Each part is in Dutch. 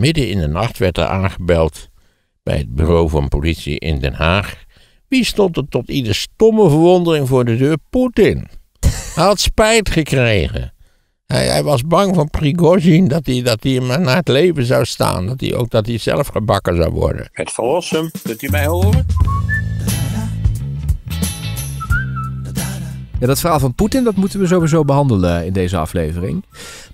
Midden in de nacht werd er aangebeld bij het bureau van politie in Den Haag. Wie stond er tot ieder stomme verwondering voor de deur? Poetin. Hij had spijt gekregen. Hij, hij, was bang van Prigozhin dat hij, dat hij hem naar het leven zou staan. Dat hij ook dat hij zelf gebakken zou worden. Het verlossen, kunt u mij horen? Ja, dat verhaal van Poetin, dat moeten we sowieso behandelen eh, in deze aflevering.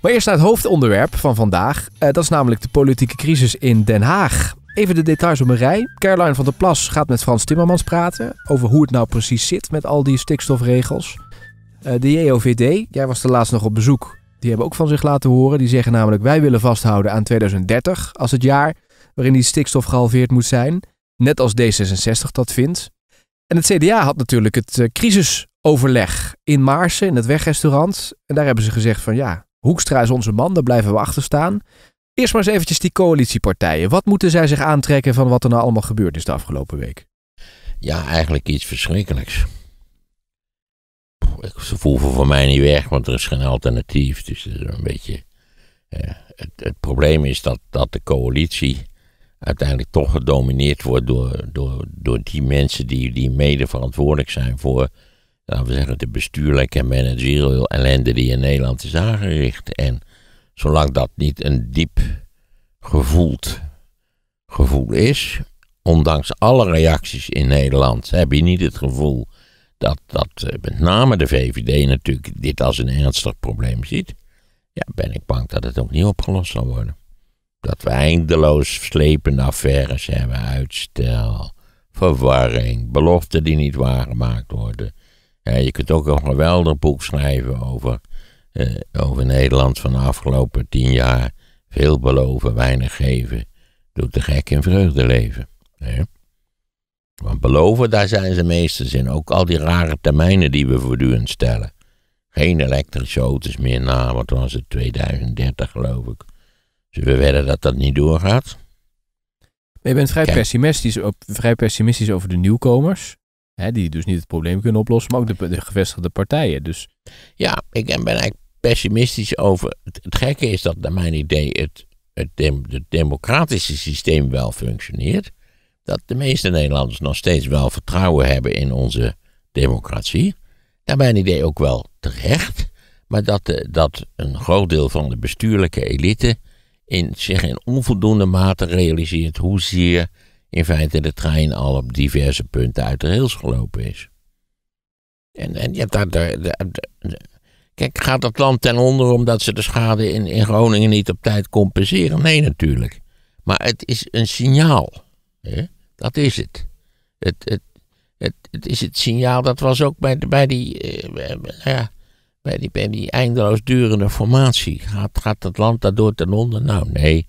Maar eerst naar het hoofdonderwerp van vandaag. Eh, dat is namelijk de politieke crisis in Den Haag. Even de details op een rij. Caroline van der Plas gaat met Frans Timmermans praten over hoe het nou precies zit met al die stikstofregels. Eh, de JOVD, jij was de laatst nog op bezoek. Die hebben ook van zich laten horen. Die zeggen namelijk wij willen vasthouden aan 2030 als het jaar waarin die stikstof gehalveerd moet zijn. Net als D66 dat vindt. En het CDA had natuurlijk het crisis overleg in Maarsen, in het wegrestaurant. En daar hebben ze gezegd van ja, Hoekstra is onze man, daar blijven we achter staan. Eerst maar eens eventjes die coalitiepartijen. Wat moeten zij zich aantrekken van wat er nou allemaal gebeurd is de afgelopen week? Ja, eigenlijk iets verschrikkelijks. Ze voel voor mij niet weg, want er is geen alternatief. Dus is een beetje. Eh, het, het, probleem is dat, dat de coalitie uiteindelijk toch gedomineerd wordt door, door, door die mensen die, die mede verantwoordelijk zijn voor we zeggen, de bestuurlijke en managerial ellende die in Nederland is aangericht. En zolang dat niet een diep gevoeld gevoel is, ondanks alle reacties in Nederland, heb je niet het gevoel dat, dat eh, met name de VVD natuurlijk dit als een ernstig probleem ziet. Ja, ben ik bang dat het ook niet opgelost zal worden. Dat we eindeloos slepende affaires hebben, uitstel, verwarring, beloften die niet waargemaakt worden. Ja, je kunt ook een geweldig boek schrijven over, eh, over Nederland van de afgelopen tien jaar. Veel beloven, weinig geven. Doet de gek in vreugde leven. Hè? Want beloven, daar zijn ze meesters in. Ook al die rare termijnen die we voortdurend stellen. Geen elektrische auto's meer na, wat was het, 2030 geloof ik. Dus we werden dat dat niet doorgaat. je bent vrij pessimistisch, op, vrij pessimistisch over de nieuwkomers die dus niet het probleem kunnen oplossen, maar ook de, gevestigde partijen. Dus... Ja, ik ben eigenlijk pessimistisch over. Het, gekke is dat, naar mijn idee, het, het, democratische systeem wel functioneert. Dat de meeste Nederlanders nog steeds wel vertrouwen hebben in onze democratie. Naar mijn idee ook wel terecht. Maar dat, dat een groot deel van de bestuurlijke elite in, zich in onvoldoende mate realiseert hoezeer in feite de trein al op diverse punten uit de rails gelopen is. En, en je hebt daar. kijk, gaat het land ten onder omdat ze de schade in, in Groningen niet op tijd compenseren? Nee, natuurlijk. Maar het is een signaal. Hè? Dat is het. Het, het, het, het is het signaal, dat was ook bij, bij, die, eh, bij, nou ja, bij, die, bij die eindeloos durende formatie. Gaat, gaat het land daardoor ten onder? Nou, nee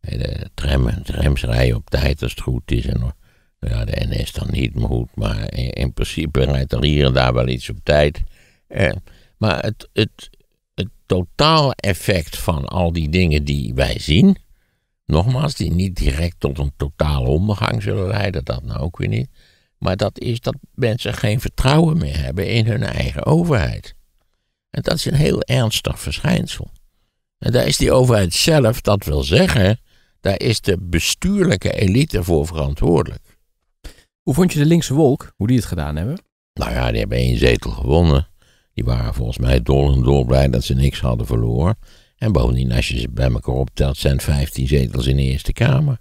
de tram, trams rijden op tijd als het goed is. En, ja, de NS dan niet maar goed, maar in, principe rijdt er hier en daar wel iets op tijd. Eh, maar het, het, het totale effect van al die dingen die wij zien, nogmaals, die niet direct tot een totale ondergang zullen leiden, dat nou ook weer niet. Maar dat is dat mensen geen vertrouwen meer hebben in hun eigen overheid. En dat is een heel ernstig verschijnsel. En daar is die overheid zelf, dat wil zeggen, daar is de bestuurlijke elite voor verantwoordelijk. Hoe vond je de linkse wolk, hoe die het gedaan hebben? Nou ja, die hebben één zetel gewonnen. Die waren volgens mij dol en dol blij dat ze niks hadden verloren. En bovendien, als je ze bij elkaar optelt, zijn 15 zetels in de Eerste Kamer.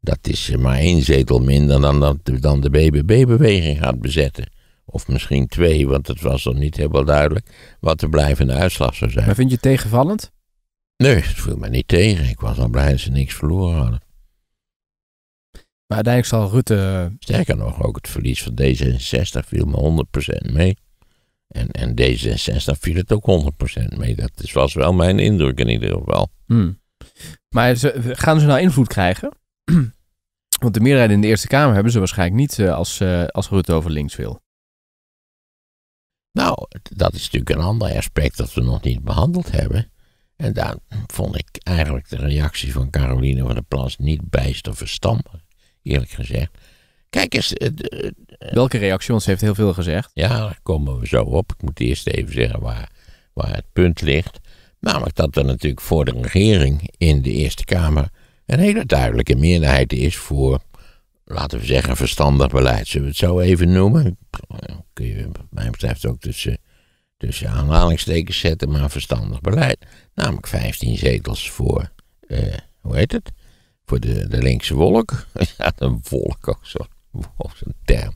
Dat is maar één zetel minder dan, dat, dan de BBB-beweging gaat bezetten. Of misschien twee, want het was nog niet helemaal duidelijk wat de blijvende uitslag zou zijn. Maar vind je het tegenvallend? Nee, het viel mij niet tegen. Ik was al blij dat ze niks verloren hadden. Maar uiteindelijk zal Rutte. Eh, Sterker nog, ook het verlies van D66 viel me 100% mee. En, en D66 viel het ook 100% mee. Dat is, was wel mijn indruk in ieder geval. Hmm. Maar ze, gaan ze nou invloed krijgen? Want de meerderheid in de Eerste Kamer hebben ze waarschijnlijk niet eh, als, eh, als Rutte over links wil. Nou, dat is natuurlijk een ander aspect dat we nog niet behandeld hebben. En daar vond ik eigenlijk de reactie van Caroline van der Plas niet bijster verstandig, eerlijk gezegd. Kijk eens. Eh, eh, Welke reactie? ons ze heeft heel veel gezegd. Ja, daar komen we zo op. Ik moet eerst even zeggen waar, waar het punt ligt. Namelijk dat er natuurlijk voor de regering in de Eerste Kamer een hele duidelijke meerderheid is voor, laten we zeggen, verstandig beleid. Zullen we het zo even noemen? Kun je, wat mij betreft, ook tussen tussen aanhalingstekens zetten, maar verstandig beleid. Namelijk 15 zetels voor, eh, hoe heet het? Voor de, de linkse wolk. ja, een wolk ook zo. Zo'n term.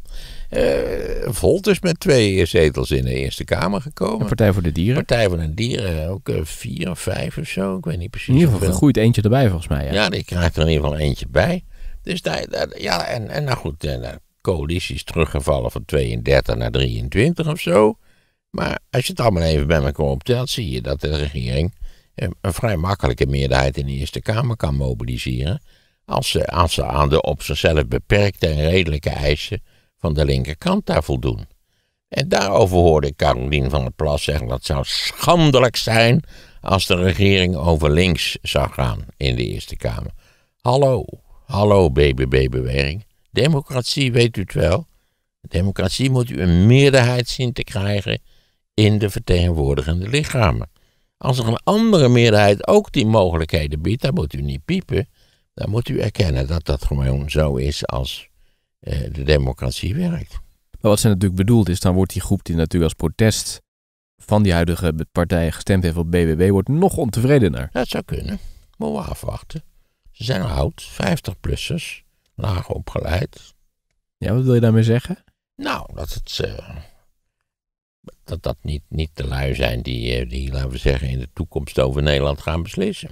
Uh, eh, Volt is met twee zetels in de Eerste Kamer gekomen. De Partij voor de Dieren. Partij voor de Dieren, ook eh, vier of vijf of zo. Ik weet niet precies. In ieder geval groeit eentje erbij volgens mij. Ja, ja die krijgt er in ieder geval eentje bij. Dus daar, daar ja, en, en nou goed, de coalitie is teruggevallen van 32 naar 23 of zo. Maar als je het allemaal even bij elkaar optelt, zie je dat de regering een vrij makkelijke meerderheid in de Eerste Kamer kan mobiliseren. Als ze, als ze aan de op zichzelf beperkte en redelijke eisen van de linkerkant daar voldoen. En daarover hoorde ik Carolien van der Plas zeggen dat zou schandelijk zijn als de regering over links zou gaan in de Eerste Kamer. Hallo, hallo BBB-bewering. Democratie, weet u het wel? Democratie moet u een meerderheid zien te krijgen in de vertegenwoordigende lichamen. Als er een andere meerderheid ook die mogelijkheden biedt, dan moet u niet piepen. Dan moet u erkennen dat dat gewoon zo is als eh, de democratie werkt. Maar wat ze natuurlijk bedoeld is, dan wordt die groep die natuurlijk als protest van die huidige partijen gestemd heeft op BBB, wordt nog ontevredener. Dat zou kunnen. Moeten we afwachten. Ze zijn oud, 50-plussers, laag opgeleid. Ja, wat wil je daarmee zeggen? Nou, dat het... Eh, dat dat niet, niet de lui zijn die, eh, die, laten we zeggen, in de toekomst over Nederland gaan beslissen.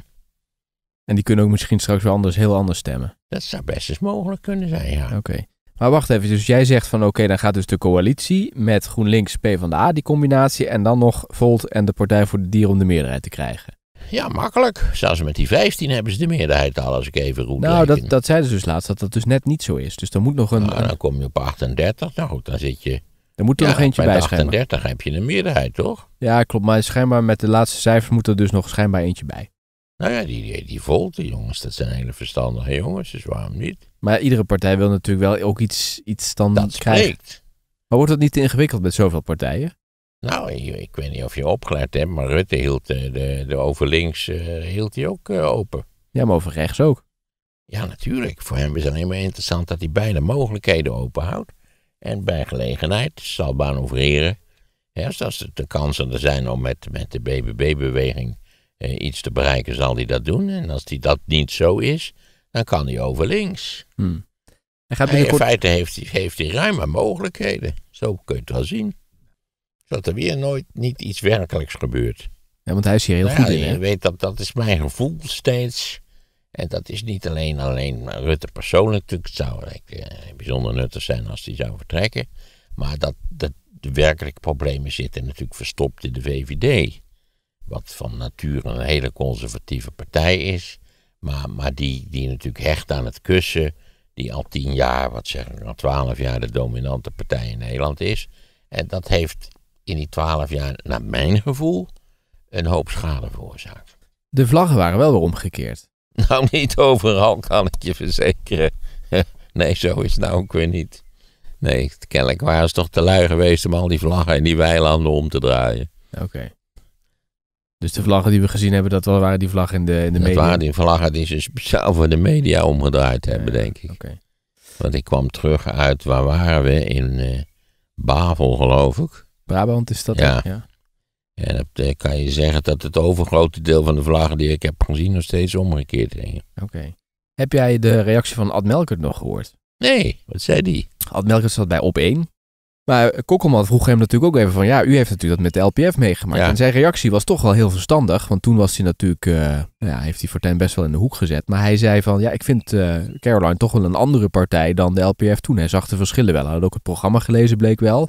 En die kunnen ook misschien straks wel anders, heel anders stemmen. Dat zou best eens mogelijk kunnen zijn, ja. Oké. Maar wacht even, dus jij zegt van oké, dan gaat dus de coalitie met GroenLinks, PvdA, die combinatie, en dan nog Volt en de Partij voor de Dieren om de meerderheid te krijgen. Ja, makkelijk. Zelfs met die 15 hebben ze de meerderheid al, als ik even roep. Nou, dat, dat zeiden ze dus laatst, dat dat dus net niet zo is. Dus dan moet nog een... Nou, dan kom je op 38, nou goed, dan zit je er moet er nog eentje bij, bij 38 heb je een meerderheid, toch? Ja, klopt. Maar schijnbaar met de laatste cijfers moet er dus nog schijnbaar eentje bij. Nou ja, die, die, die jongens, dat zijn hele verstandige jongens, dus waarom niet? Maar iedere partij wil natuurlijk wel ook iets, iets dan dat krijgen. Maar wordt dat niet te ingewikkeld met zoveel partijen? Nou, ik, weet niet of je opgelet hebt, maar Rutte hield eh, de, de, overlinks eh, hield hij ook eh, open. Ja, maar over rechts ook. Ja, natuurlijk. Voor hem is het alleen maar interessant dat hij beide mogelijkheden openhoudt. En bij gelegenheid zal manoeuvreren. Als als de kansen er zijn om met, met de BBB-beweging eh, iets te bereiken, zal hij dat doen. En als die dat niet zo is, dan kan hij over links. Hmm. gaat In feite heeft hij, heeft hij ruime mogelijkheden. Zo kun je het wel zien. Zodat er weer nooit niet iets werkelijks gebeurt. Ja, want hij is hier heel nou, goed in. weet dat, dat is mijn gevoel steeds. En dat is niet alleen, alleen Rutte persoonlijk. Natuurlijk zou eh, bijzonder nuttig zijn als hij zou vertrekken. Maar dat, dat de werkelijke problemen zitten natuurlijk verstopt in de VVD. Wat van nature een hele conservatieve partij is. Maar, maar die, die natuurlijk hecht aan het kussen. Die al tien jaar, wat zeg ik, al twaalf jaar de dominante partij in Nederland is. En dat heeft in die twaalf jaar, naar mijn gevoel, een hoop schade veroorzaakt. De vlaggen waren wel weer omgekeerd. Nou, niet overal kan ik je verzekeren. nee, zo is het nou ook weer niet. Nee, kennelijk waren ze toch te lui geweest om al die vlaggen in die weilanden om te draaien. Oké. Dus de vlaggen die we gezien hebben, dat waren die vlaggen in de, in de media? Dat waren die vlaggen die ze speciaal voor de media omgedraaid hebben, denk ik. Oké. Want ik kwam terug uit, waar waren we? In uh, Bavel, geloof ik. Brabant is dat? Ja. ja. En dat eh, kan je zeggen dat het overgrote deel van de vragen die ik heb gezien nog steeds omgekeerd hingen. Oké. Heb jij de reactie van Ad Melkert nog gehoord? Nee, wat zei die? Ad Melkert zat bij Op1. Maar eh, Kokkelman vroeg hem natuurlijk ook even van... ja, u heeft natuurlijk dat met de LPF meegemaakt. En zijn reactie was toch wel heel verstandig. Want toen was hij natuurlijk... Uh, ja, heeft hij Fortuyn best wel in de hoek gezet. Maar hij zei van... ja, ik vind Caroline toch wel een andere partij dan de LPF toen. Hij zag de verschillen wel. Hij had ook het programma gelezen, bleek wel.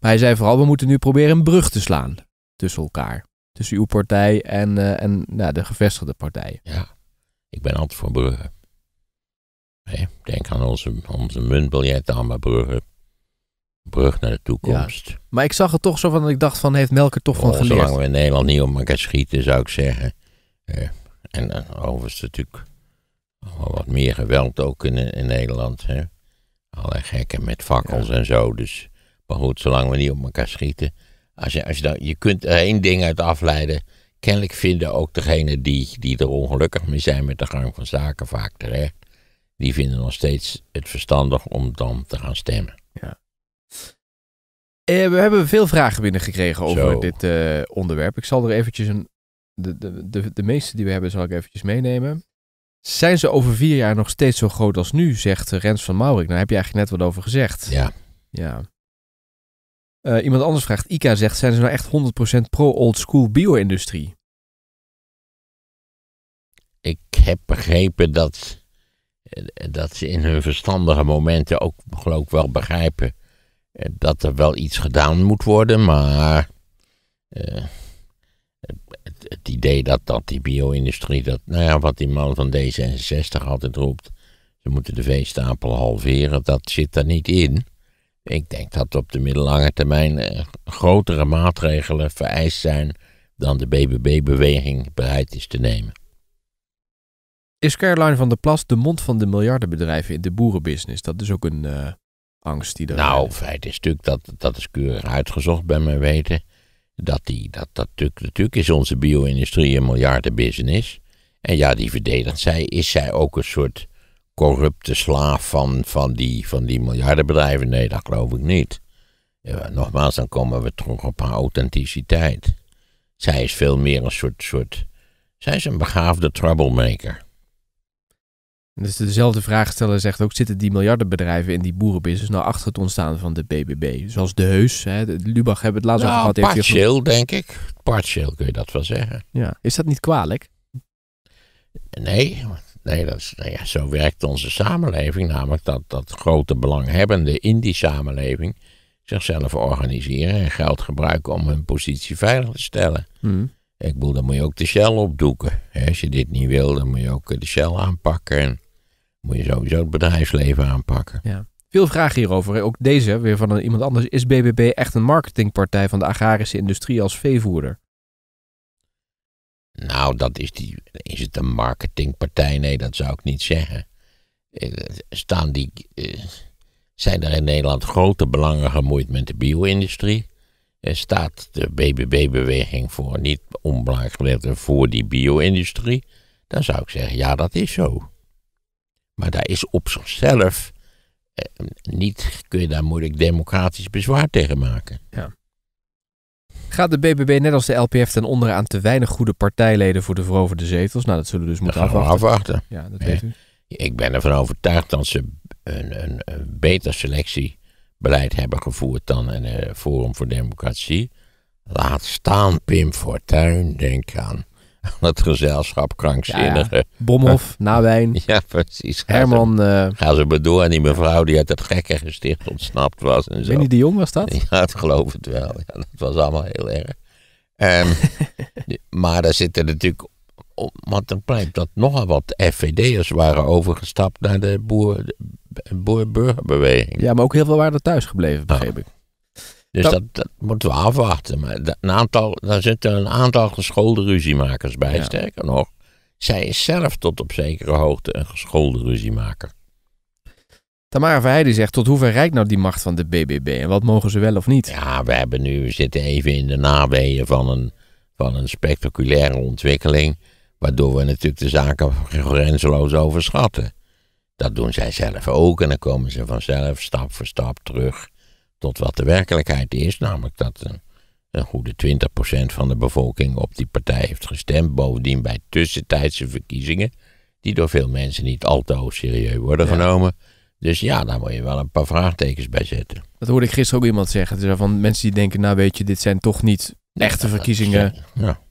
Maar hij zei vooral... we moeten nu proberen een brug te slaan tussen elkaar. Tussen uw partij en, eh, en nou, de gevestigde partijen. Ja, ik ben altijd voor Brugge. Hey, denk aan onze, onze muntbiljet aan maar Brugge. Brug naar de toekomst. Maar ik zag het toch zo van dat ik dacht van heeft Melker toch van oh, geleerd. Zolang we in Nederland niet op elkaar schieten zou ik zeggen. Eh, en dan overigens natuurlijk wat meer geweld ook in, in Nederland. Hè. Allerlei gekken met fakkels en zo. Dus, maar goed, zolang we niet op elkaar schieten als je, als je, dan, je kunt er één ding uit afleiden. Kennelijk vinden ook degenen die, die er ongelukkig mee zijn met de gang van zaken vaak terecht. Die vinden nog steeds het verstandig om dan te gaan stemmen. Ja. Eh, we hebben veel vragen binnengekregen over dit eh, onderwerp. Ik zal er eventjes een. De, de, de, meeste die we hebben, zal ik eventjes meenemen. Zijn ze over vier jaar nog steeds zo groot als nu, zegt Rens van Maurik? Nou, daar heb je eigenlijk net wat over gezegd. Ja. Ja. Eh, iemand anders vraagt, Ika zegt, zijn ze nou echt 100% pro-old school bio-industrie? Ik heb begrepen dat, eh, dat ze in hun verstandige momenten ook geloof ik wel begrijpen eh, dat er wel iets gedaan moet worden, maar het, idee dat, dat die bio-industrie, dat, nou ja, wat die man van D66 altijd roept, ze moeten de veestapel halveren, dat zit daar niet in. Ik denk dat op de middellange termijn eh, grotere maatregelen vereist zijn dan de BBB-beweging bereid is te nemen. Is Caroline van der Plas de mond van de miljardenbedrijven in de boerenbusiness? Dat is ook een eh, angst die er. Nou, feit is natuurlijk, dat, dat is keurig uitgezocht bij mijn weten. Dat die, dat, dat, natuurlijk, natuurlijk is onze bio-industrie een miljardenbusiness. En ja, die verdedigt zij. Is zij ook een soort corrupte slaaf van, van, die, van die miljardenbedrijven? Nee, dat geloof ik niet. Ja, nogmaals, dan komen we terug op haar authenticiteit. Zij is veel meer een soort, soort. Zij is een begaafde troublemaker. Dus dezelfde stellen zegt ook: zitten die miljardenbedrijven in die boerenbusiness nou achter het ontstaan van de BBB? Zoals de Heus, hè, de Lubach hebben het laatst al nou, gehad. Partial, denk ik. Partial, kun je dat wel zeggen. Ja. Is dat niet kwalijk? Nee, Nee, dat is, nou zo werkt onze samenleving, namelijk dat, dat grote belanghebbenden in die samenleving zichzelf organiseren en geld gebruiken om hun positie veilig te stellen. Hmm. Ik bedoel, dan moet je ook de Shell opdoeken. Als je dit niet wil, dan moet je ook de Shell aanpakken en moet je sowieso het bedrijfsleven aanpakken. Ja. Veel vragen hierover. Ook deze weer van iemand anders. Is BBB echt een marketingpartij van de agrarische industrie als veevoerder? Nou, dat is die. Is het een marketingpartij? Nee, dat zou ik niet zeggen. Eh, staan die. Eh, zijn er in Nederland grote belangen gemoeid met de bio-industrie? Staat de BBB-beweging voor niet onbelangrijk gedeelte voor die bio-industrie? Dan zou ik zeggen: ja, dat is zo. Maar daar is op zichzelf. Eh, niet kun je daar moeilijk democratisch bezwaar tegen maken. Ja. Gaat de BBB net als de LPF ten onder aan te weinig goede partijleden voor de veroverde zetels? Nou, dat zullen we dus moeten afwachten. afwachten. Ja, dat weet u. Ik ben ervan overtuigd dat ze een, een, een beter selectiebeleid hebben gevoerd dan een eh, Forum voor Democratie. Laat staan Pim Fortuyn, denk aan het gezelschap krankzinnige. Ja, Bomhof, Nawijn. Ja, precies. Ga Herman. Ze, uh, gaan ze maar door. En die mevrouw die uit het gekke gesticht ontsnapt was. En zo. Winnie de Jong was dat? Ja, dat geloof het wel. Ja, dat was allemaal heel erg. Ehm, maar daar zitten natuurlijk... Want dan blijkt dat nogal wat FVD'ers waren overgestapt naar de boer, boer-burgerbeweging. Ja, maar ook heel veel waren er thuis gebleven, begreep ik. Dus dat, dat, moeten we afwachten. Maar een aantal, daar zitten een aantal geschoolde ruziemakers bij. Sterker nog, zij is zelf tot op zekere hoogte een geschoolde ruziemaker. Tamara Verheijden zegt, tot ver reikt nou die macht van de BBB en wat mogen ze wel of niet? Ja, we, hebben nu, we zitten even in de naweeën van een, van een spectaculaire ontwikkeling, waardoor we natuurlijk de zaken grenzeloos overschatten. Dat doen zij zelf ook en dan komen ze vanzelf stap voor stap terug tot wat de werkelijkheid is, namelijk dat een, goede 20% van de bevolking op die partij heeft gestemd, bovendien bij tussentijdse verkiezingen, die door veel mensen niet al te serieus worden genomen. Dus ja, daar moet je wel een paar vraagtekens bij zetten. Dat hoorde ik gisteren ook iemand zeggen. Dus van mensen die denken, nou weet je, dit zijn toch niet echte verkiezingen.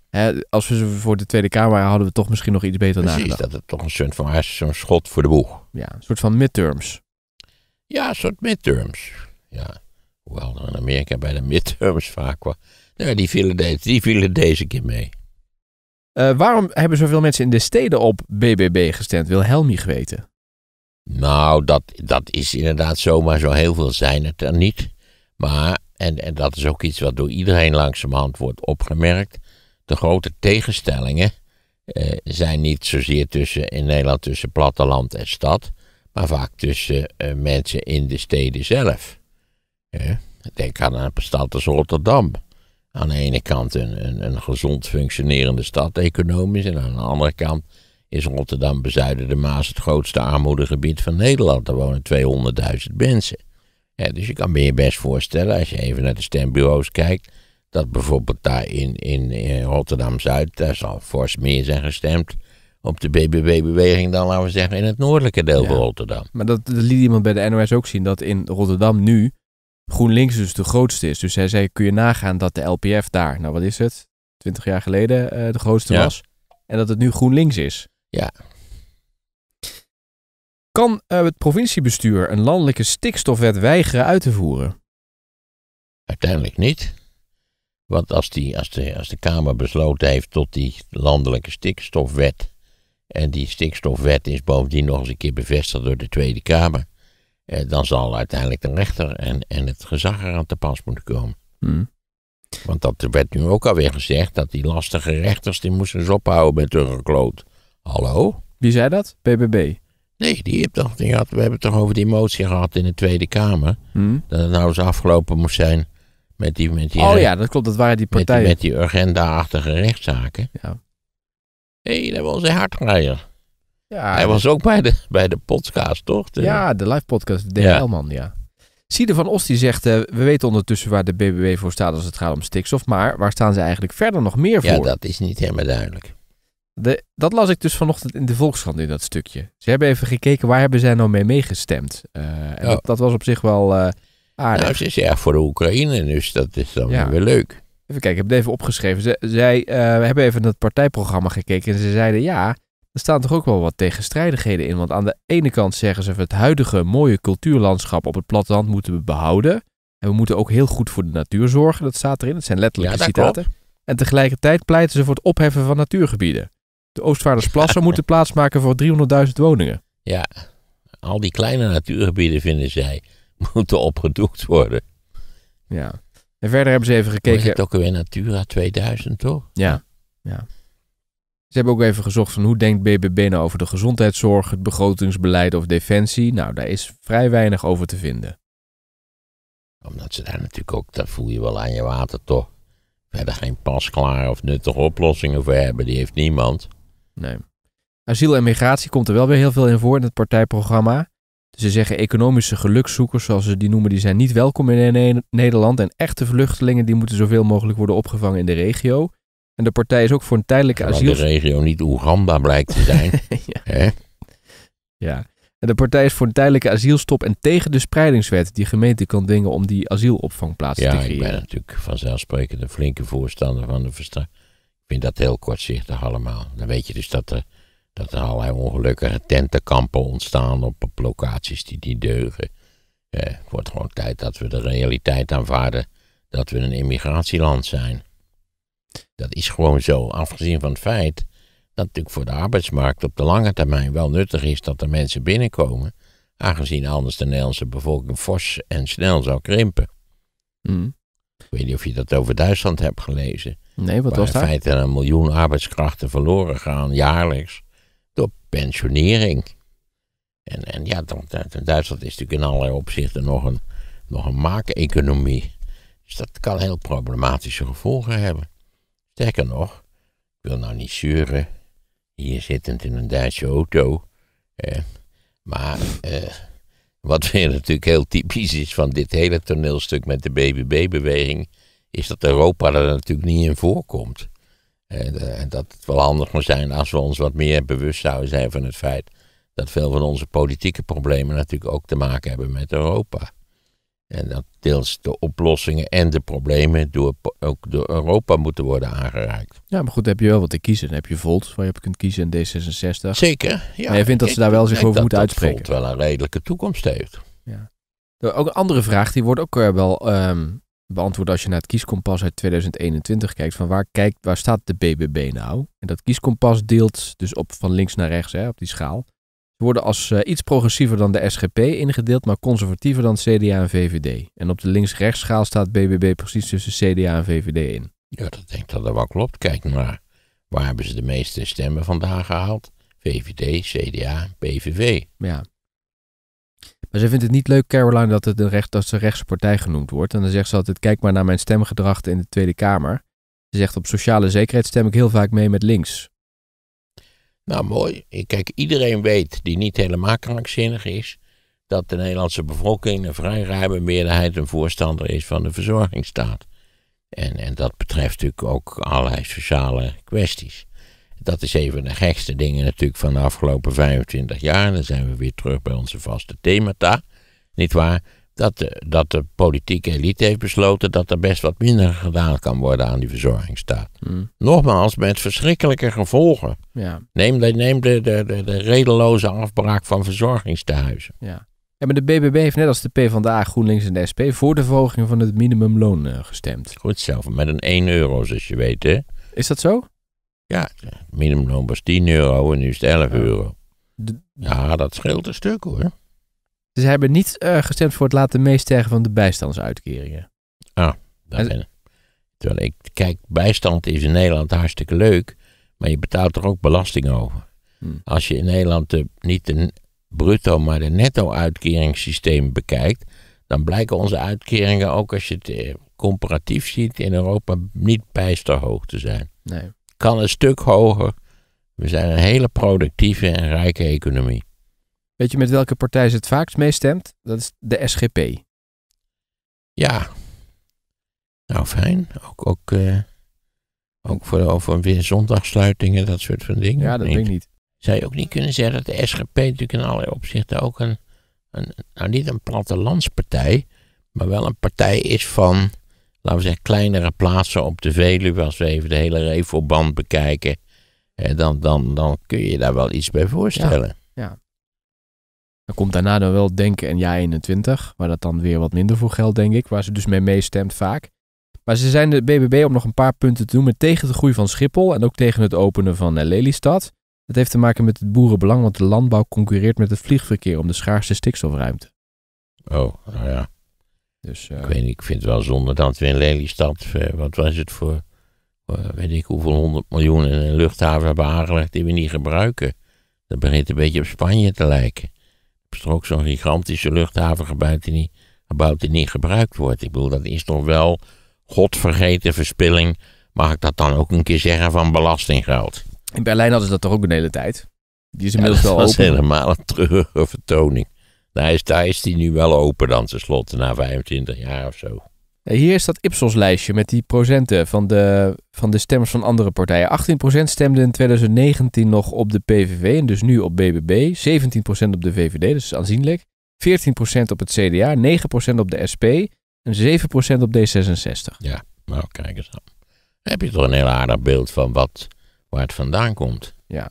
Eh, als we ze voor de Tweede Kamer waren, hadden we toch misschien nog iets beter Precies, dat het toch een soort van zo'n schot voor de boeg. Ja, een soort van midterms. Ja, een soort midterms. Ja. Hoewel er nou in Amerika bij de midterms vaak wel, Nou, die vielen, die deze keer mee. Eh, waarom hebben zoveel mensen in de steden op BBB gestemd? Wil Helmi weten? Nou, dat, dat is inderdaad zomaar zo. Heel veel zijn het er niet. Maar, en, en dat is ook iets wat door iedereen langzamerhand wordt opgemerkt. De grote tegenstellingen eh, zijn niet zozeer tussen, in Nederland tussen platteland en stad. Maar vaak tussen eh, mensen in de steden zelf. Denk aan een stad als Rotterdam. Aan de ene kant een, een, een gezond functionerende stad economisch en aan de andere kant is Rotterdam bezuiden de Maas het grootste armoedegebied van Nederland. Er wonen 200.000 mensen. dus je kan me je best voorstellen, als je even naar de stembureaus kijkt, dat bijvoorbeeld daar in, in, in Rotterdam-Zuid, daar zal fors meer zijn gestemd op de BBB-beweging dan, laten we zeggen, in het noordelijke deel van Rotterdam. Maar dat, dat liet iemand bij de NOS ook zien, dat in Rotterdam nu GroenLinks dus de grootste is. Dus zij zei, kun je nagaan dat de LPF daar, nou wat is het, twintig jaar geleden eh, de grootste was. En dat het nu GroenLinks is. Ja. Kan eh, het provinciebestuur een landelijke stikstofwet weigeren uit te voeren? Uiteindelijk niet. Want als, die, als, de, als de Kamer besloten heeft tot die landelijke stikstofwet. En die stikstofwet is bovendien nog eens een keer bevestigd door de Tweede Kamer. Eh, dan zal uiteindelijk de rechter en, en het gezag aan te pas moeten komen. Hmm. Want dat werd nu ook alweer gezegd, dat die lastige rechters, die moesten eens ophouden met hun gekloot. Hallo? Wie zei dat? BBB? Nee, die hebt toch, niet we hebben het toch over die motie gehad in de Tweede Kamer. Hmm. Dat het nou eens afgelopen moest zijn met die... Met die oh ja, dat klopt, dat waren die partijen. Met die, die agenda-achtige rechtszaken. Ja. Hé, hey, dat was een hardrijder. Ja, hij was ook bij de, bij de podcast, toch? ja, de live podcast, de ja. Helman, ja. Siede van Os die zegt, eh, we weten ondertussen waar de BBW voor staat als het gaat om stikstof, maar waar staan ze eigenlijk verder nog meer voor? Ja, dat is niet helemaal duidelijk. De, dat las ik dus vanochtend in de Volkskrant in dat stukje. Ze hebben even gekeken waar hebben zij nou mee meegestemd. Eh, en dat, was op zich wel uh, aardig. Nou, ze is erg voor de Oekraïne, dus dat is dan weer leuk. Even kijken, ik heb het even opgeschreven. Ze, zij hebben even in het partijprogramma gekeken en ze zeiden ja, er staan toch ook wel wat tegenstrijdigheden in. Want aan de ene kant zeggen ze we het huidige mooie cultuurlandschap op het platteland moeten we behouden. En we moeten ook heel goed voor de natuur zorgen. Dat staat erin. Dat zijn letterlijke citaten. En tegelijkertijd pleiten ze voor het opheffen van natuurgebieden. De Oostvaardersplassen ja. moeten plaatsmaken voor 300.000 woningen. Ja, al die kleine natuurgebieden, vinden zij, moeten opgedoekt worden. Ja. En verder hebben ze even gekeken. Is het ook weer Natura 2000, toch? Ja. ja. Ze hebben ook even gezocht van hoe denkt BBB nou over de gezondheidszorg, het begrotingsbeleid of defensie. Nou, daar is vrij weinig over te vinden. Omdat ze daar natuurlijk ook, dat voel je wel aan je water toch, verder geen pasklaar of nuttige oplossingen voor hebben. Die heeft niemand. Nee. Asiel en migratie komt er wel weer heel veel in voor in het partijprogramma. Ze zeggen economische gelukszoekers, zoals ze die noemen, die zijn niet welkom in e- Nederland. En echte vluchtelingen die moeten zoveel mogelijk worden opgevangen in de regio. En de partij is ook voor een tijdelijke asiel. de regio niet Oeganda blijkt te zijn. ja. Hè? ja. En de partij is voor een tijdelijke asielstop en tegen de spreidingswet die gemeente kan dingen om die asielopvangplaatsen ja, te creëren. Ja, ik ben natuurlijk vanzelfsprekend een flinke voorstander van de versta. Ik vind dat heel kortzichtig allemaal. Dan weet je dus dat er, dat er allerlei ongelukkige tentenkampen ontstaan op, locaties die die deugen. Eh, het wordt gewoon tijd dat we de realiteit aanvaarden dat we een immigratieland zijn. Dat is gewoon zo, afgezien van het feit dat natuurlijk voor de arbeidsmarkt op de lange termijn wel nuttig is dat er mensen binnenkomen, aangezien anders de Nederlandse bevolking fors en snel zou krimpen. Mm. Ik weet niet of je dat over Duitsland hebt gelezen. Nee, wat was dat? In feite een miljoen arbeidskrachten verloren gaan jaarlijks door pensionering. En, en ja, Duitsland is natuurlijk in allerlei opzichten nog een, nog een maken-economie. Dus dat kan heel problematische gevolgen hebben. Sterker nog, ik wil nou niet zeuren, hier zittend in een Duitse auto. Eh, maar eh, wat weer natuurlijk heel typisch is van dit hele toneelstuk met de BBB-beweging, is dat Europa er natuurlijk niet in voorkomt. Eh, en dat het wel handig zou zijn als we ons wat meer bewust zouden zijn van het feit dat veel van onze politieke problemen natuurlijk ook te maken hebben met Europa. En dat deels de oplossingen en de problemen door, ook door Europa moeten worden aangeraakt. Ja, maar goed, heb je wel wat te kiezen. Dan heb je Volt, waar je kunt kiezen, in D66. Zeker, ja. Maar je vindt dat ze daar wel zich over moeten uitspreken. Dat Volt wel een redelijke toekomst heeft. Ja. Ook een andere vraag, die wordt ook eh, wel ehm, beantwoord als je naar het kieskompas uit 2021 kijkt. Van waar, kijkt, waar staat de BBB nou? En dat kieskompas deelt dus op van links naar rechts, hè, op die schaal worden als eh, iets progressiever dan de SGP ingedeeld, maar conservatiever dan CDA en VVD. En op de links-rechtsschaal staat BBB precies tussen CDA en VVD in. Ja, dat denk ik dat dat wel klopt. Kijk maar, waar hebben ze de meeste stemmen vandaan gehaald? VVD, CDA, PVV. Ja. Maar ze vindt het niet leuk, Caroline, dat, het een recht, dat ze rechtse partij genoemd wordt. En dan zegt ze altijd, kijk maar naar mijn stemgedrag in de Tweede Kamer. Ze zegt, op sociale zekerheid stem ik heel vaak mee met links. Nou, mooi. Kijk, iedereen weet die niet helemaal krankzinnig is. dat de Nederlandse bevolking een vrij ruime meerderheid een voorstander is van de verzorgingsstaat. En, en dat betreft natuurlijk ook allerlei sociale kwesties. Dat is een van de gekste dingen natuurlijk van de afgelopen 25 jaar. Dan zijn we weer terug bij onze vaste themata. Niet waar? dat de, dat de politieke elite heeft besloten dat er best wat minder gedaan kan worden aan die verzorgingsstaat. Hmm. Nogmaals, met verschrikkelijke gevolgen. Ja. Neem, de, neem de, de, de, redeloze afbraak van verzorgingstehuizen. Ja. ja, maar de BBB heeft net als de PvdA, GroenLinks en de SP voor de verhoging van het minimumloon eh, gestemd. Goed zelf met een 1 euro zoals je weet hè. Is dat zo? Ja, het minimumloon was 10 euro en nu is het 11 euro. Ja, dat scheelt een stuk hoor. Ze hebben niet eh, gestemd voor het laten meestergen van de bijstandsuitkeringen. Ah, daar en... Terwijl ik, kijk, bijstand is in Nederland hartstikke leuk, maar je betaalt er ook belasting over. Hmm. Als je in Nederland de, niet de bruto, maar de netto-uitkeringssysteem bekijkt, dan blijken onze uitkeringen ook als je het eh, comparatief ziet in Europa niet bijster hoog te zijn. Nee. Kan een stuk hoger. We zijn een hele productieve en rijke economie. Weet je met welke partij ze het vaakst meestemt? Dat is de SGP. Ja. Nou, fijn. Ook, ook, eh, ook voor, over weer zondagsluitingen, dat soort van dingen. Ja, dat denk ik niet. Zou je ook niet kunnen zeggen dat de SGP natuurlijk in allerlei opzichten ook een, een nou, niet een plattelandspartij, maar wel een partij is van, laten we zeggen, kleinere plaatsen op de Veluwe. Als we even de hele Revo-band bekijken, dan, dan, dan kun je daar wel iets bij voorstellen. ja. Dan komt daarna dan wel Denken en Ja 21, waar dat dan weer wat minder voor geldt, denk ik. Waar ze dus mee meestemt vaak. Maar ze zijn de BBB om nog een paar punten te noemen tegen de groei van Schiphol en ook tegen het openen van eh, Lelystad. Dat heeft te maken met het boerenbelang, want de landbouw concurreert met het vliegverkeer om de schaarste stikstofruimte. Oh, nou ja. Dus, eh, Ik weet niet, ik vind het wel zonde dat we in Lelystad, eh, wat was het voor, weet ik hoeveel honderd miljoen in een luchthaven hebben aangelegd die we niet gebruiken. Dat begint een beetje op Spanje te lijken is toch ook zo'n gigantische luchthaven gebouwd die, niet, gebruikt wordt. Ik bedoel, dat is toch wel godvergeten verspilling, mag ik dat dan ook een keer zeggen, van belastinggeld. In Berlijn hadden ze dat toch ook een hele tijd? Die is inmiddels ja, wel open. Dat is helemaal een treurige vertoning. Daar is, daar is die nu wel open dan tenslotte, na 25 jaar of zo. Eh, hier is dat Ipsos-lijstje met die procenten van de, van de stemmers van andere partijen. 18% stemde in 2019 nog op de PVV en dus nu op BBB. 17% op de VVD, dus aanzienlijk. 14% op het CDA, 9% op de SP en 7% op D66. Ja, nou kijk eens aan. Dan heb je toch een heel aardig beeld van wat, waar het vandaan komt. Ja.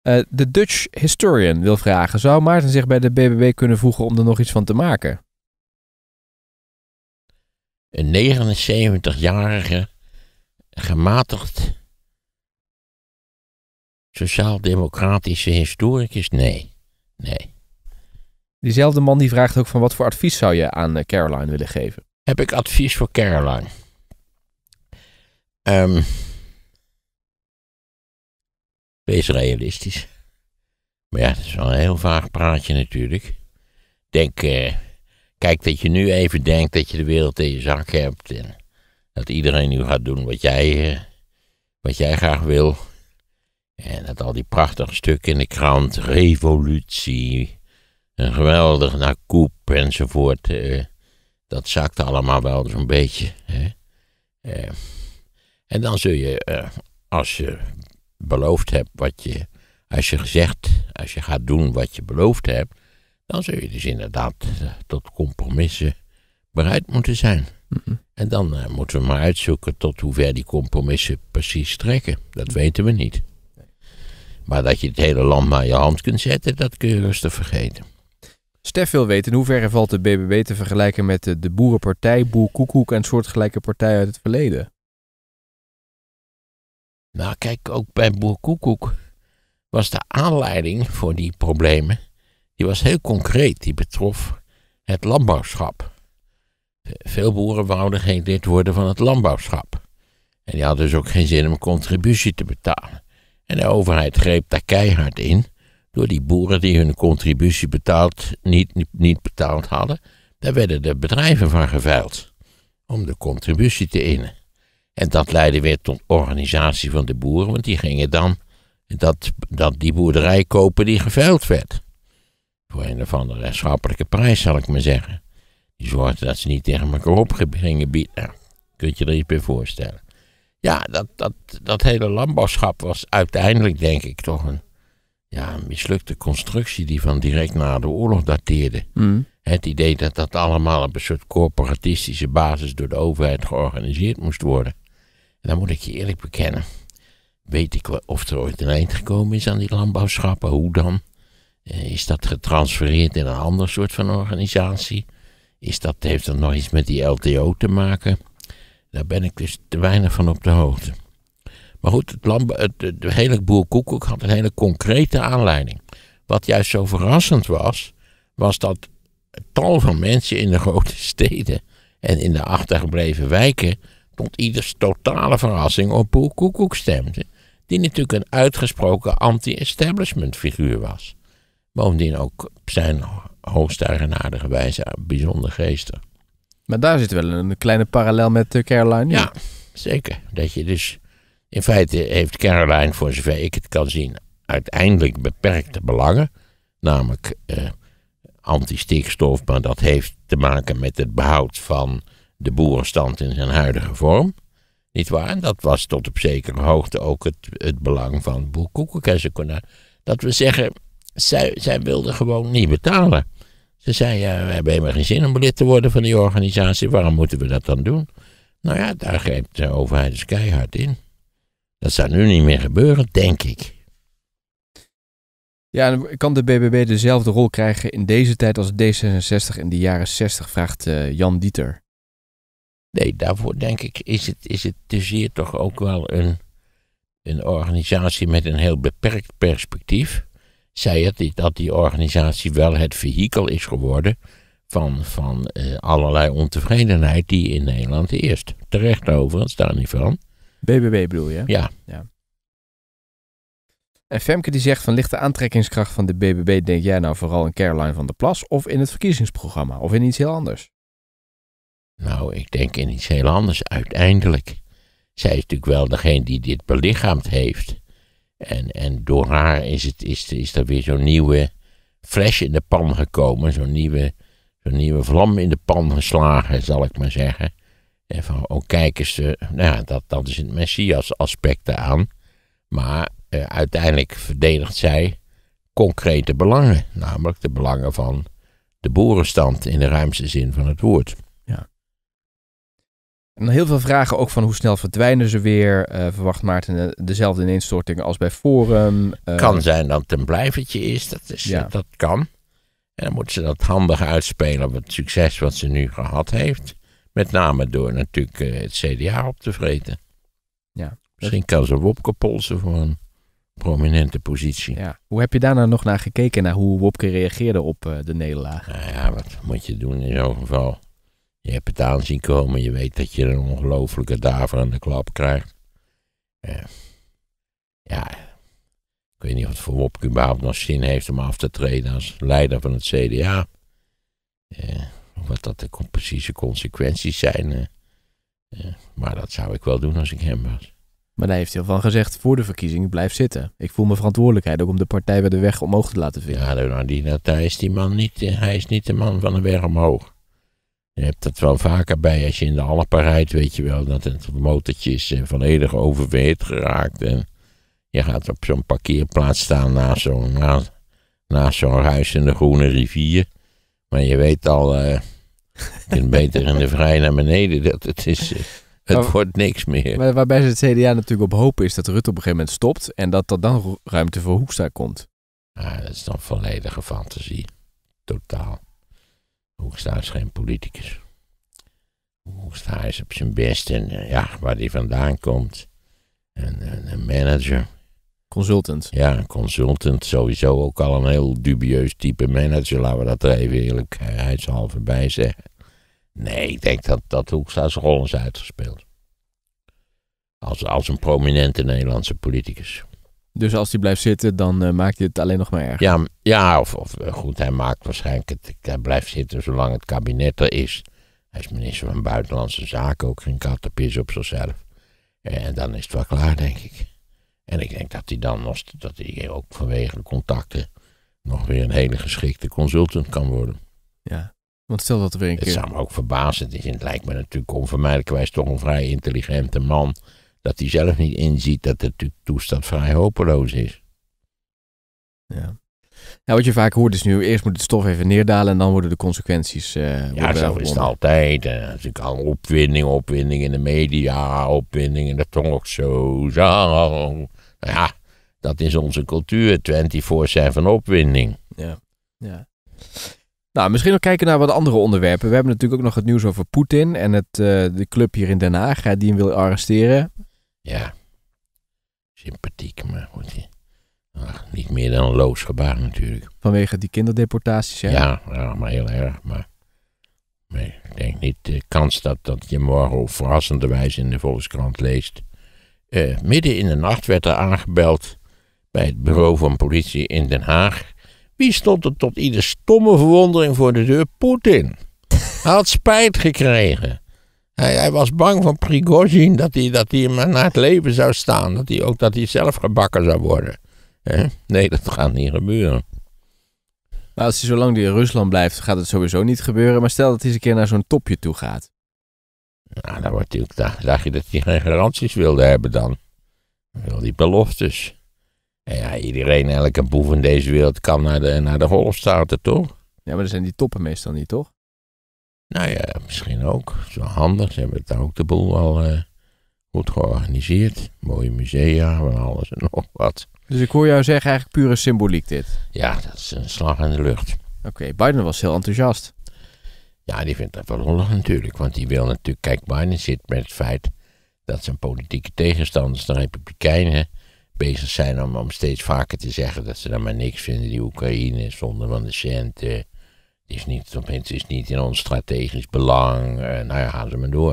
Eh, de Dutch Historian wil vragen, zou Maarten zich bij de BBB kunnen voegen om er nog iets van te maken? een 79-jarige gematigd sociaal-democratische historicus? Nee, nee. Diezelfde man die vraagt ook van wat voor advies zou je aan eh, Caroline willen geven? Heb ik advies voor Caroline? Um, wees realistisch. Maar ja, dat is wel een heel vaag praatje natuurlijk. Denk... Uh, Kijk, dat je nu even denkt dat je de wereld in je zak hebt. En dat iedereen nu gaat doen wat jij, eh, wat jij graag wil. En dat al die prachtige stukken in de krant, revolutie, een geweldig naar koep enzovoort. Eh, dat zakt allemaal wel zo'n beetje. Hè? Eh, en dan zul je, als je beloofd hebt wat je. Als je gezegd, als je gaat doen wat je beloofd hebt dan zul je dus inderdaad eh, tot compromissen bereid moeten zijn. Mhm. En dan eh, moeten we maar uitzoeken tot hoever die compromissen precies trekken. Dat weten we niet. Maar dat je het hele land naar je hand kunt zetten, dat kun je rustig vergeten. Stef wil weten in hoeverre valt de BBB te vergelijken met de, de Boerenpartij, Boer Koekoek en soortgelijke partijen uit het verleden? Nou, kijk, ook bij Boer Koekoek was de aanleiding voor die problemen die was heel concreet. Die betrof het landbouwschap. Veel boeren wouden geen lid worden van het landbouwschap. En die hadden dus ook geen zin om contributie te betalen. En de overheid greep daar keihard in door die boeren die hun contributie betaald, niet, niet, niet betaald hadden. Daar werden de bedrijven van geveild om de contributie te innen. En dat leidde weer tot organisatie van de boeren, want die gingen dan dat, dat die boerderij kopen die geveild werd. Voor een of andere schappelijke prijs, zal ik maar zeggen. Die zorgde dat ze niet tegen elkaar op gingen bieden. Nou, kun je er iets bij voorstellen. Ja, dat, dat, dat hele landbouwschap was uiteindelijk, denk ik, toch een ja, mislukte constructie die van direct na de oorlog dateerde. Mm. Het idee dat dat allemaal op een soort corporatistische basis door de overheid georganiseerd moest worden. En dan moet ik je eerlijk bekennen. Weet ik of er ooit een eind gekomen is aan die landbouwschappen? Hoe dan? Eh, is dat getransfereerd in een ander soort van organisatie? Is dat, heeft dat nog iets met die LTO te maken? Daar ben ik dus te weinig van op de hoogte. Maar goed, het, het, de hele boer Koekoek had een hele concrete aanleiding. Wat juist zo verrassend was, was dat tal van mensen in de grote steden en in de achtergebleven wijken tot ieders totale verrassing op boer Koekoek stemden. Die natuurlijk een uitgesproken anti-establishment figuur was. Bovendien ook zijn eigenaardige wijze bijzonder geesten. Maar daar zit wel een kleine parallel met de eh, Caroline. Ja, zeker. Dat je dus. In feite heeft Caroline, voor zover ik het kan zien, uiteindelijk beperkte belangen. Namelijk eh, anti-stikstof, maar dat heeft te maken met het behoud van de boerenstand in zijn huidige vorm. Niet waar? En dat was tot op zekere hoogte ook het, het belang van boer Dat we zeggen, zij, zij wilde gewoon niet betalen. Ze zei, ja, we hebben helemaal geen zin om lid te worden van die organisatie. Waarom moeten we dat dan doen? Nou ja, daar greep de overheid dus keihard in. Dat zou nu niet meer gebeuren, denk ik. Ja, kan de BBB dezelfde rol krijgen in deze tijd als D66 in de jaren 60, vraagt eh, Jan Dieter. Nee, daarvoor denk ik is het, is het dus hier toch ook wel een, een organisatie met een heel beperkt perspectief zei het dat die organisatie wel het vehikel is geworden van, van eh, allerlei ontevredenheid die in Nederland heerst. Terecht overigens, daar niet van. BBB bedoel je? Ja. ja. En Femke die zegt van ligt de aantrekkingskracht van de BBB, denk jij nou vooral in Caroline van der Plas of in het verkiezingsprogramma of in iets heel anders? Nou, ik denk in iets heel anders uiteindelijk. Zij is natuurlijk wel degene die dit belichaamd heeft. En, en door haar is, het, is, is er weer zo'n nieuwe fles in de pan gekomen. Zo'n nieuwe, nieuwe vlam in de pan geslagen, zal ik maar zeggen. En van, oh kijk eens, eh, nou ja, dat, dat is het Messias-aspect aan. Maar eh, uiteindelijk verdedigt zij concrete belangen. Namelijk de belangen van de boerenstand in de ruimste zin van het woord. En heel veel vragen ook van hoe snel verdwijnen ze weer? Eh, verwacht Maarten eh, dezelfde ineenstorting als bij Forum? Uh, kan zijn dat het een blijvertje is, dat, is ja. dat kan. En dan moeten ze dat handig uitspelen op het succes wat ze nu gehad heeft. Met name door natuurlijk het CDA op te vreten. Ja. Misschien kan ze Wopke polsen voor een prominente positie. Ja. Hoe heb je daar nou nog naar gekeken, naar hoe Wopke reageerde op de nederlaag? Nou ja, wat moet je doen in zo'n geval? Je hebt het aanzien komen, je weet dat je een ongelofelijke daver aan de klap krijgt. Ja. ja, ik weet niet of het voor Wopke überhaupt nog zin heeft om af te treden als leider van het CDA. Wat dat de precieze consequenties zijn. Maar dat zou ik wel doen als ik hem was. Maar hij heeft hij van gezegd, voor de verkiezing blijf zitten. Ik voel mijn verantwoordelijkheid ook om de partij bij de weg omhoog te laten vinden. Ja, nou, nou, is die man niet, hij is niet de man van de weg omhoog. Je hebt dat wel vaker bij als je in de Alpen rijdt, weet je wel, dat het motortje is eh, volledig overweerd geraakt. En je gaat op zo'n parkeerplaats staan naast zo'n na, naast zo'n de groene rivier. Maar je weet al, uh, je kunt beter in de vrij naar beneden, dat het is... Eh, het wordt niks meer. Maar waarbij ze het CDA natuurlijk op hopen is dat Rutte op een gegeven moment stopt en dat er dan ruimte voor Hoekstra komt. Ah, dat is dan volledige fantasie. Totaal. Hoekstra is geen politicus. Hoekstra is op zijn best en eh, ja, waar hij vandaan komt. En een manager. Consultant. Ja, een consultant. Sowieso ook al een heel dubieus type manager. Laten we dat er even eerlijkheidshalve eh, bij zeggen. Nee, ik denk dat, dat Hoekstra's rol is uitgespeeld. Als, als een prominente Nederlandse politicus. Dus als hij blijft zitten, dan uh, maakt hij het alleen nog maar erger. Ja, ja of, of eh, goed, hij maakt waarschijnlijk het, hij blijft zitten zolang het kabinet er is. Hij is minister van Buitenlandse Zaken, ook geen kattenpis op zichzelf. Eh, en dan is het wel klaar, denk ik. En ik denk dat hij dan nog, dat hij ook vanwege de contacten nog weer een hele geschikte consultant kan worden. Ja, want stel dat er weer een het keer... Het zou me ook verbazen, het, lijkt me natuurlijk onvermijdelijkwijs toch een vrij intelligente man dat hij zelf niet inziet dat de toestand vrij hopeloos is. Ja. wat je vaak hoort is nu, eerst moet het stof even neerdalen en dan worden de consequenties... Uh, ja, zo is het altijd. Eh, als ik al opwinding, opwinding in de media, opwinding in de tong zo, zo. Nou ja, dat is onze cultuur, 24-7 opwinding. Ja, ja. Nou, misschien nog kijken naar wat andere onderwerpen. We hebben natuurlijk ook nog het nieuws over Poetin en het, eh, de club hier in Den Haag die hem wil arresteren. Ja, sympathiek, maar goed. niet meer dan een loos gebaar natuurlijk. Vanwege die kinderdeportaties, Ja, ja maar heel erg. Maar, nee ik denk niet de kans dat, dat je morgen op verrassende wijze in de Volkskrant leest. Eh, midden in de nacht werd er aangebeld bij het bureau van politie in Den Haag. Wie stond er tot ieders stomme verwondering voor de deur? Poetin. Hij had spijt gekregen. Hij, hij, was bang van Prigozhin dat hij, dat hij hem naar het leven zou staan. Dat hij ook dat hij zelf gebakken zou worden. Nee, dat gaat niet gebeuren. als hij zolang lang in Rusland blijft, gaat het sowieso niet gebeuren. Maar stel dat hij eens een keer naar zo'n topje toe gaat. Nou, dan wordt natuurlijk, je dat hij geen garanties wilde hebben dan. Wil die beloftes. En ja, iedereen, elke boef in deze wereld kan naar de, naar de toch? Ja, maar dan zijn die toppen meestal niet, toch? Nou ja, misschien ook. Het is wel handig. Ze hebben daar ook de boel al eh, goed georganiseerd. Mooie musea van alles en nog wat. Dus ik hoor jou zeggen eigenlijk pure symboliek dit. Ja, dat is een slag in de lucht. Oké, Biden was heel enthousiast. Ja, die vindt dat wel lollig natuurlijk. Want die wil natuurlijk... Kijk, Biden zit met het feit dat zijn politieke tegenstanders, de Republikeinen, bezig zijn om, om steeds vaker te zeggen dat ze dan maar niks vinden. Die Oekraïne zonder van de centen is niet, is niet in ons strategisch belang. Eh, nou ja, gaan ze maar door.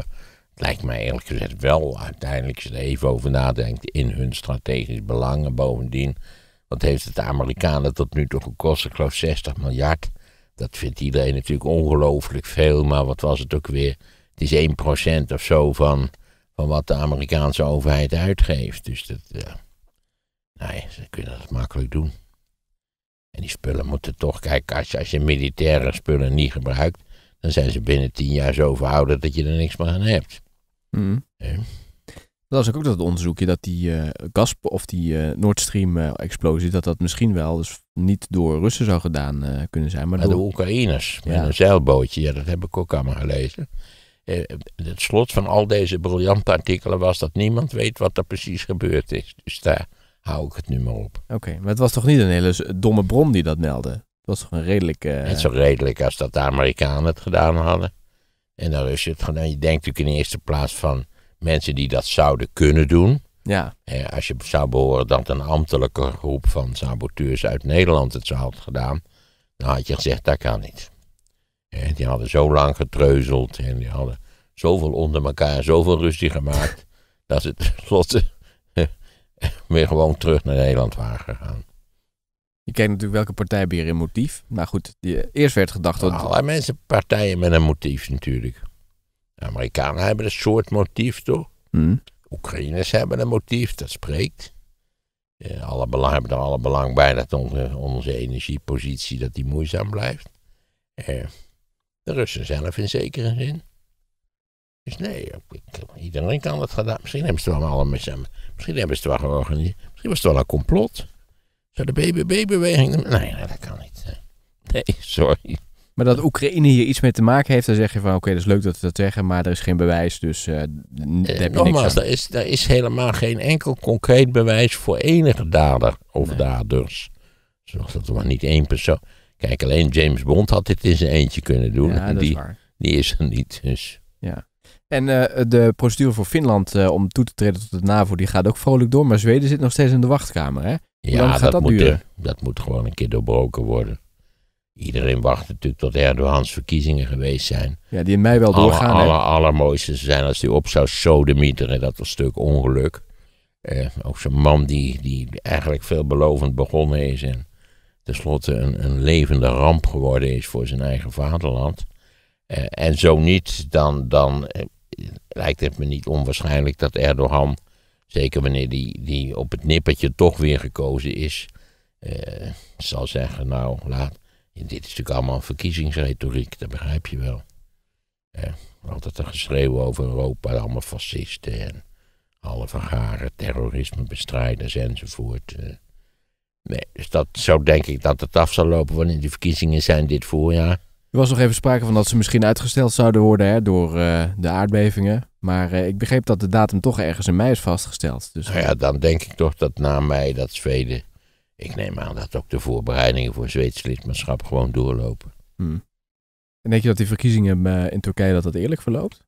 Het lijkt mij eerlijk gezegd wel, uiteindelijk, als ze er even over nadenkt, in hun strategisch belang. En bovendien, wat heeft het de Amerikanen tot nu toe gekost? Ik geloof 60 miljard. Dat vindt iedereen natuurlijk ongelooflijk veel, maar wat was het ook weer? Het is 1% of zo van, van wat de Amerikaanse overheid uitgeeft. Dus dat, uh, nou ze kunnen dat makkelijk doen. En die spullen moeten toch, kijk, als je, als je militaire spullen niet gebruikt, dan zijn ze binnen tien jaar zo verouderd dat je er niks meer aan hebt. Ja. Dat was ook dat onderzoekje dat die uh, eh, gas of die uh, Nord Stream eh, explosie, dat dat misschien wel dus niet door Russen zou gedaan kunnen zijn, maar, door de Oekraïners met een zeilbootje. Ja, dat heb ik ook allemaal gelezen. het slot van al deze briljante artikelen was dat niemand weet wat er precies gebeurd is. Dus daar hou ik het nu maar op. Oké, maar het was toch niet een hele domme bron die dat meldde? Het was toch een redelijk... Eh, Net zo redelijk als dat de Amerikanen het gedaan hadden. En dan Russen het gedaan. Je denkt natuurlijk in de eerste plaats van mensen die dat zouden kunnen doen. Ja. En als je zou behoren dat een ambtelijke groep van saboteurs uit Nederland het zou had gedaan, dan had je gezegd, dat kan niet. En die hadden zo lang getreuzeld en die hadden zoveel onder elkaar, zoveel ruzie gemaakt, dat ze tenslotte weer gewoon terug naar Nederland waren gegaan. Je kent natuurlijk welke partijen weer een motief. Nou goed, die, eerst werd gedacht... dat. Nou, allerlei mensen, partijen met een motief natuurlijk. De Amerikanen hebben een soort motief, toch? Hmm. Oekraïners hebben een motief, dat spreekt. Eh, alle belang, hebben er alle belang bij dat onze, onze energiepositie dat die moeizaam blijft. Eh, de Russen zelf in zekere zin. Dus nee, iedereen kan dat gedaan. Misschien hebben ze het wel allemaal samen. Misschien hebben ze het wel georganiseerd. Misschien was het wel een complot. Zou de BBB-beweging. Nee, dat kan niet. Nee, sorry. Maar dat Oekraïne hier iets mee te maken heeft, dan zeg je van oké, dat is leuk dat we dat zeggen, maar er is geen bewijs, dus uh, heb je Nogmaals, daar is, er is helemaal geen enkel concreet bewijs voor enige dader of nee. daders. Zoals dat er maar niet één persoon... Kijk, alleen James Bond had dit in zijn eentje kunnen doen. die, is Die is er niet, dus... Ja. En eh, de procedure voor Finland eh, om toe te treden tot de NAVO, die gaat ook vrolijk door. Maar Zweden zit nog steeds in de wachtkamer, hè? Ja, dat, moet, dat moet gewoon een keer doorbroken worden. Iedereen wacht natuurlijk tot Erdogans verkiezingen geweest zijn. Ja, die in mei wel doorgaan. Het aller, allermooiste zijn als hij op zou sodemieteren. Dat was stuk ongeluk. Eh, ook zo'n man die, die eigenlijk veelbelovend begonnen is en tenslotte een, een levende ramp geworden is voor zijn eigen vaderland. en zo niet, dan, dan lijkt het me niet onwaarschijnlijk dat Erdogan, zeker wanneer die, die op het nippertje toch weer gekozen is, eh, zal zeggen, nou, laat, dit is natuurlijk allemaal verkiezingsretoriek, dat begrijp je wel. altijd een geschreeuw over Europa, allemaal fascisten en alle vergaren, terrorismebestrijders enzovoort. Eh. Nee, dus dat, zo denk ik dat het af zal lopen wanneer die verkiezingen zijn dit voorjaar. Er was nog even sprake van dat ze misschien uitgesteld zouden worden hè, door eh, de aardbevingen. Maar eh, ik begreep dat de datum toch ergens in mei is vastgesteld. Dus... Nou ja, dan denk ik toch dat na mei dat Zweden... Ik neem aan dat ook de voorbereidingen voor Zweeds lidmaatschap gewoon doorlopen. Hmm. En denk je dat die verkiezingen eh, in Turkije dat dat eerlijk verloopt?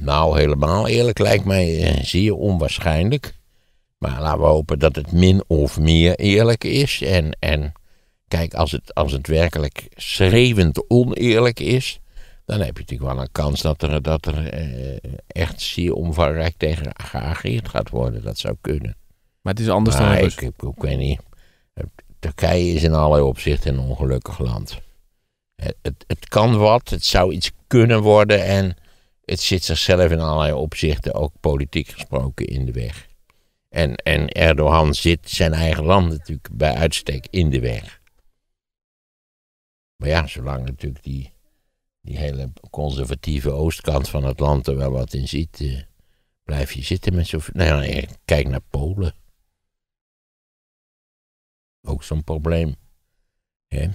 Nou, helemaal eerlijk lijkt mij zeer onwaarschijnlijk. Maar laten we hopen dat het min of meer eerlijk is. En, en Kijk, als het, als het werkelijk schreeuwend oneerlijk is, dan heb je natuurlijk wel een kans dat er, dat er eh, echt zeer omvangrijk tegen geageerd gaat worden. Dat zou kunnen. Maar het is anders dan ik, ik, weet niet. Turkije is in allerlei opzichten een ongelukkig land. Het, het, het, kan wat, het zou iets kunnen worden en het zit zichzelf in allerlei opzichten, ook politiek gesproken, in de weg. En, en Erdogan zit zijn eigen land natuurlijk bij uitstek in de weg. Maar ja, zolang natuurlijk die, die hele conservatieve oostkant van het land er wel wat in ziet, eh, blijf je zitten met zoveel. Nou ja, kijk naar Polen. Ook zo'n probleem. Hè?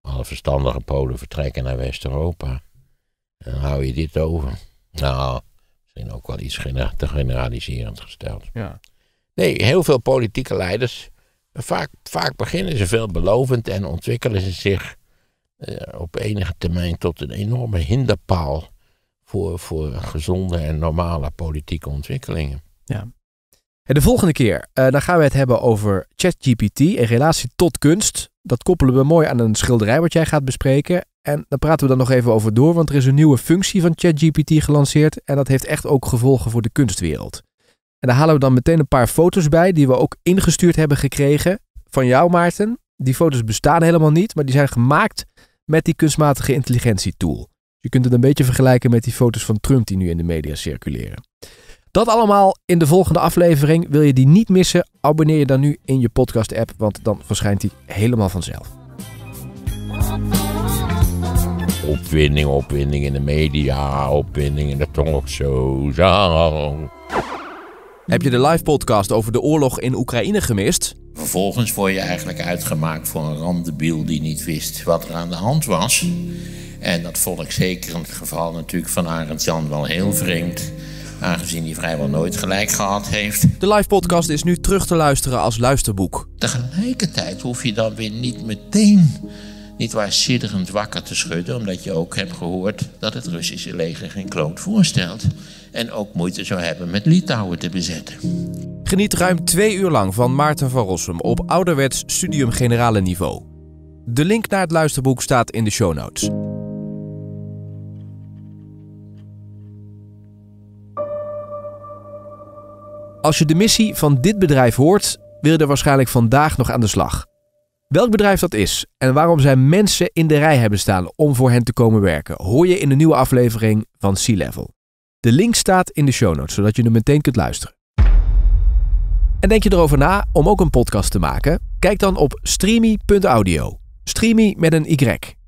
Alle verstandige Polen vertrekken naar West-Europa. En dan hou je dit over. Nou, misschien ook wel iets te generaliserend gesteld. Ja. Nee, heel veel politieke leiders Vaak, beginnen ze veelbelovend en ontwikkelen ze zich eh, op enige termijn tot een enorme hinderpaal voor, voor gezonde en normale politieke ontwikkelingen. Ja. En de volgende keer, uh, dan gaan we het hebben over ChatGPT in relatie tot kunst. Dat koppelen we mooi aan een schilderij wat jij gaat bespreken. En daar praten we dan nog even over door, want er is een nieuwe functie van ChatGPT gelanceerd. En dat heeft echt ook gevolgen voor de kunstwereld. En daar halen we dan meteen een paar foto's bij, die we ook ingestuurd hebben gekregen van jou, Maarten. Die foto's bestaan helemaal niet, maar die zijn gemaakt met die kunstmatige intelligentietool. Je kunt het een beetje vergelijken met die foto's van Trump die nu in de media circuleren. Dat allemaal in de volgende aflevering. Wil je die niet missen? Abonneer je dan nu in je podcast-app, want dan verschijnt die helemaal vanzelf. Opwinding, opwinding in de media, opwinding in de talkshows. Ah. Heb je de live podcast over de oorlog in Oekraïne gemist? Vervolgens word je eigenlijk uitgemaakt voor een randebiel die niet wist wat er aan de hand was. En dat vond ik zeker in het geval natuurlijk van Arend Jan wel heel vreemd. Aangezien hij vrijwel nooit gelijk gehad heeft. De live podcast is nu terug te luisteren als luisterboek. Tegelijkertijd hoef je dan weer niet meteen niet sidderend wakker te schudden, omdat je ook hebt gehoord dat het Russische leger geen kloot voorstelt en ook moeite zou hebben met Litouwen te bezetten. Geniet ruim twee uur lang van Maarten van Rossum op ouderwets studium generale niveau. De link naar het luisterboek staat in de show notes. Als je de missie van dit bedrijf hoort, wil je er waarschijnlijk vandaag nog aan de slag. Welk bedrijf dat is en waarom zij mensen in de rij hebben staan om voor hen te komen werken, hoor je in de nieuwe aflevering van Sea level De link staat in de show notes, zodat je hem meteen kunt luisteren. En denk je erover na om ook een podcast te maken? Kijk dan op streamy.audio. Streamy met een Y.